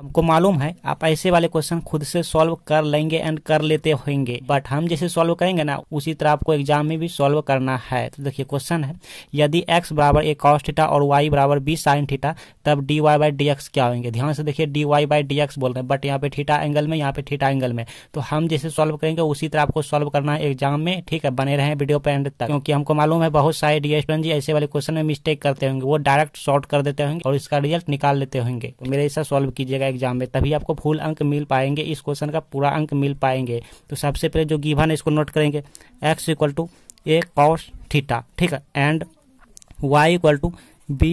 हमको मालूम है आप ऐसे वाले क्वेश्चन खुद से सॉल्व कर लेंगे एंड कर लेते होंगे बट हम जैसे सॉल्व करेंगे ना उसी तरह आपको एग्जाम में भी सॉल्व करना है तो देखिए क्वेश्चन है यदि एक्स बराबर ए कॉस थीटा और वाई बराबर बी साइन थीटा तब d y by d x क्या होंगे ध्यान से देखिए d y by d x बोल रहे हैं बट यहाँ पे थीटा एंगल में यहाँ पे थीटा एंगल में तो हम जैसे सॉल्व करेंगे उसी तरह आपको सॉल्व करना है एग्जाम में ठीक है बने रहे वीडियो पे एंड तक क्योंकि हमको मालूम है बहुत सारे डी एस जी ऐसे वाले क्वेश्चन में मिस्टेक करते होंगे वो डायरेक्ट शॉर्ट कर देते होंगे और इसका रिजल्ट निकाल लेते होंगे तो मेरे हिसाब सॉल्व कीजिएगा जाएगा एग्जाम में तभी आपको फुल अंक मिल पाएंगे इस क्वेश्चन का पूरा अंक मिल पाएंगे तो सबसे पहले जो गिवन है इसको नोट करेंगे x equal to a cos theta ठीक है and y equal to b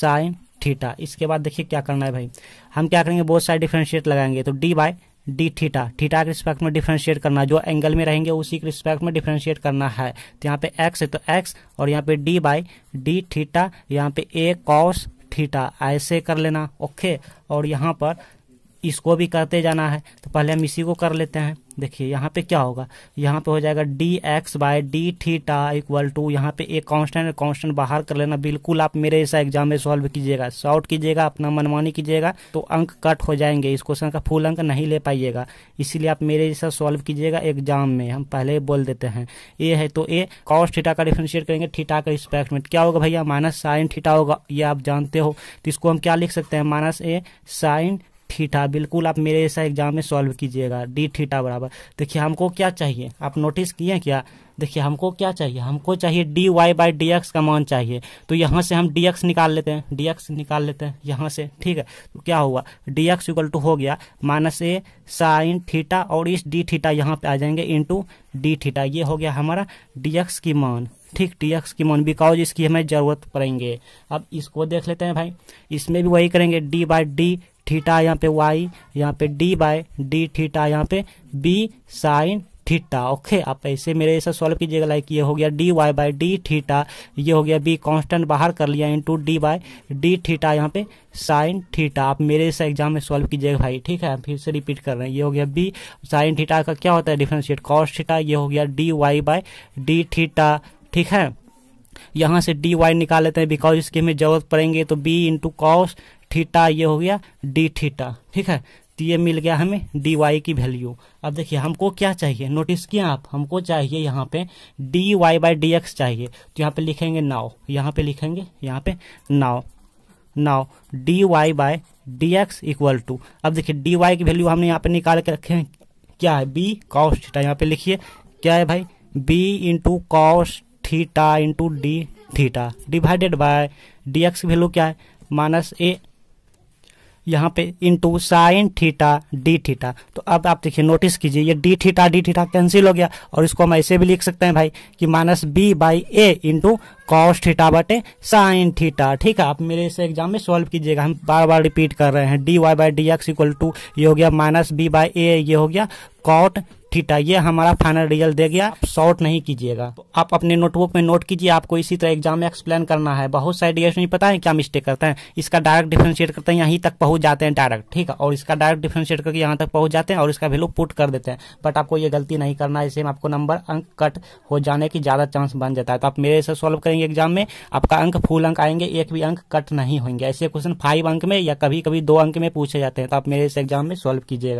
sine theta इसके बाद देखिए क्या करना है भाई हम क्या करेंगे बहुत सारे डिफ्रेंशिएट लगाएंगे तो d by d theta theta के रिस्पेक्ट में डिफ्रेंशिएट करना जो एंगल में रहेंगे उसी के रिस्पेक्ट में डिफ्रेंशिएट करना है तो यहाँ पे एक्स है तो एक्स और यहाँ पे डी बाई डी थीटा यहाँ पे ए कॉस थीटा ऐसे कर लेना ओके और यहाँ पर इसको भी करते जाना है तो पहले हम इसी को कर लेते हैं देखिए यहाँ पे क्या होगा यहाँ पे हो जाएगा d x by d theta equal to यहाँ पे एक कांस्टेंट कांस्टेंट बाहर कर लेना बिल्कुल आप मेरे ऐसा एग्जाम में सॉल्व कीजिएगा शॉर्ट कीजिएगा अपना मनमानी कीजिएगा तो अंक कट हो जाएंगे इस क्वेश्चन का फुल अंक नहीं ले पाइएगा इसीलिए आप मेरे जैसा सॉल्व कीजिएगा एग्जाम में हम पहले बोल देते हैं ए है तो ए कॉस्ट थीटा का डिफ्रेंशिएट करेंगे थीटा का रिस्पेक्ट में क्या होगा भैया माइनस साइन थीटा होगा ये आप जानते हो तो इसको हम क्या लिख सकते हैं माइनस ए साइन थीटा बिल्कुल आप मेरे ऐसा एग्जाम में सॉल्व कीजिएगा डी थीटा बराबर देखिए हमको क्या चाहिए आप नोटिस किए क्या देखिए हमको क्या चाहिए हमको चाहिए d y by d x का मान चाहिए तो यहाँ से हम डी एक्स निकाल लेते हैं डी एक्स निकाल लेते हैं यहाँ से ठीक है तो क्या हुआ डी एक्स इक्वल टू हो गया माइनस ए साइन थीटा और इस डी थीटा यहाँ पे आ जाएंगे इंटू डी थीटा ये हो गया हमारा डी एक्स की मान ठीक टी एक्स की मोन बिकॉज इसकी हमें जरूरत पड़ेंगे अब इसको देख लेते हैं भाई इसमें भी वही करेंगे डी बाय डी थीटा यहाँ पे वाई यहाँ पे डी बाय डी थीटा यहाँ पे बी साइन थीटा ओके आप ऐसे मेरे ऐसा सॉल्व कीजिएगा लाइक ये हो गया d y by d theta ये हो गया बी कांस्टेंट बाहर कर लिया to d by d theta यहाँ पे साइन थीटा आप मेरे ऐसा एग्जाम में सॉल्व कीजिएगा भाई ठीक है फिर से रिपीट कर रहे हैं ये हो गया बी साइन थीटा का क्या होता है डिफ्रेंशिएट कॉस थीटा ये हो गया d y by d theta ठीक है यहाँ से डी वाई निकाल लेते हैं बिकॉज इसकी हमें जरूरत पड़ेंगे तो बी इंटू कॉस थीटा ये हो गया डी थीटा ठीक है तो ये मिल गया हमें डी वाई की वैल्यू अब देखिए हमको क्या चाहिए नोटिस किए आप हमको चाहिए यहाँ पे d y by d x चाहिए तो यहाँ पे लिखेंगे नाव यहाँ पे लिखेंगे यहाँ पे now now d y by d x equal to अब देखिए डी वाई की वैल्यू हमने यहाँ पे निकाल के रखे हैं क्या है बी कॉस थीटा यहाँ पे लिखिए क्या है भाई b into cos theta into d theta divided by d x value क्या है माइनस ए यहाँ पे into sine theta d theta तो अब आप देखिए नोटिस कीजिए ये d theta d theta cancel हो गया और इसको हम ऐसे भी लिख सकते हैं भाई कि minus b by a into cos theta बटे साइन थीटा ठीक है आप मेरे इसे एग्जाम में सॉल्व कीजिएगा हम बार बार रिपीट कर रहे हैं d y by d x equal to ये हो गया माइनस बी बाई ए ये हो गया कॉट ठीक है ये हमारा फाइनल रिजल्ट दे गया शॉर्ट नहीं कीजिएगा तो आप अपने नोटबुक में नोट कीजिए आपको इसी तरह एग्जाम में एक्सप्लेन करना है बहुत सारे नहीं पता है क्या मिस्टेक करते हैं इसका डायरेक्ट डिफ्रेंशिएट करते हैं यहीं तक पहुंच जाते हैं डायरेक्ट ठीक है और इसका डायरेक्ट डिफ्रेंशिएट करके यहाँ तक पहुंच जाते हैं और इसका वैल्यू पुट कर देते हैं बट आपको ये गलती नहीं करना है इससे आपको नंबर अंक कट हो जाने की ज़्यादा चांस बन जाता है तो आप मेरे से सॉल्व करेंगे एग्जाम में आपका अंक फुल अंक आएंगे एक भी अंक कट नहीं होंगे ऐसे क्वेश्चन फाइव अंक में या कभी कभी दो अंक में पूछे जाते हैं तो आप मेरे इस एग्जाम में सॉल्व कीजिएगा